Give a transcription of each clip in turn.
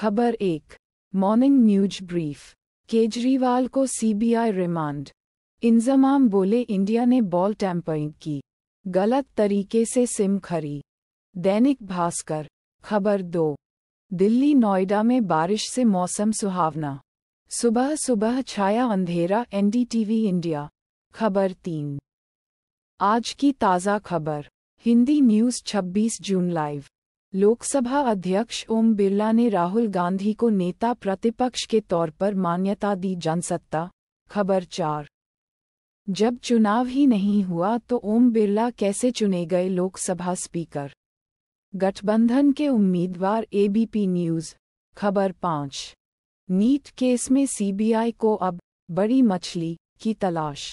खबर एक morning news brief Kejriwal को सीबीआई रिमांड इंजमाम बोले इंडिया ने बॉल टैंपरिंग की गलत तरीके से सिम खरी दैनिक भास्कर खबर दो दिल्ली नोएडा में बारिश से मौसम सुहावना सुबह सुबह छाया अंधेरा एनडीटीवी इंडिया खबर तीन आज की ताज़ा खबर हिंदी न्यूज़ 26 जून लाइव लोकसभा अध्यक्ष ओम बिरला ने राहुल गांधी को नेता प्रतिपक्ष के तौर पर मान्यता दी जनसत्ता खबर चार जब चुनाव ही नहीं हुआ तो ओम बिरला कैसे चुने गए लोकसभा स्पीकर गठबंधन के उम्मीदवार एबीपी न्यूज खबर पाँच नीट केस में सीबीआई को अब बड़ी मछली की तलाश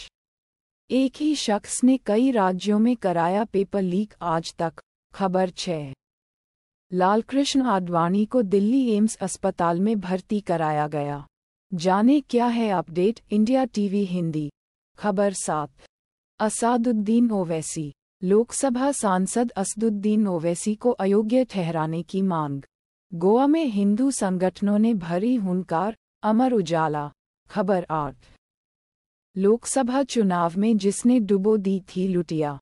एक ही शख्स ने कई राज्यों में कराया पेपर लीक आज तक खबर छः लालकृष्ण आडवाणी को दिल्ली एम्स अस्पताल में भर्ती कराया गया जाने क्या है अपडेट इंडिया टीवी हिंदी खबर सात असादुद्दीन ओवैसी लोकसभा सांसद असदुद्दीन ओवैसी को अयोग्य ठहराने की मांग गोवा में हिंदू संगठनों ने भरी हुनकार अमर उजाला खबर आठ लोकसभा चुनाव में जिसने डुबो दी थी लुटिया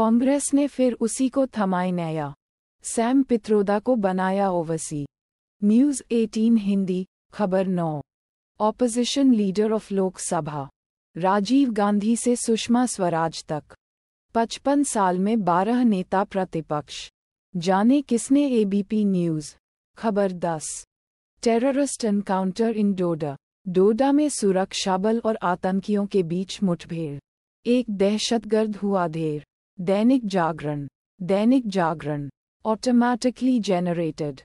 कांग्रेस ने फिर उसी को थमाए नया सैम पित्रोदा को बनाया ओवसी न्यूज़ 18 हिंदी खबर 9 opposition leader of Lok Sabha Rajiv Gandhi से सुषमा स्वराज तक पचपन साल में बारह नेता प्रतिपक्ष जाने किसने एबीपी न्यूज़ खबर 10 टेररिस्ट एनकाउंटर इन डोडा डोडा में सुरक्षा बल और आतंकियों के बीच मुठभेड़ एक दहशतगर्द हुआ ढेर दैनिक जागरण दैनिक जागरण automatically generated.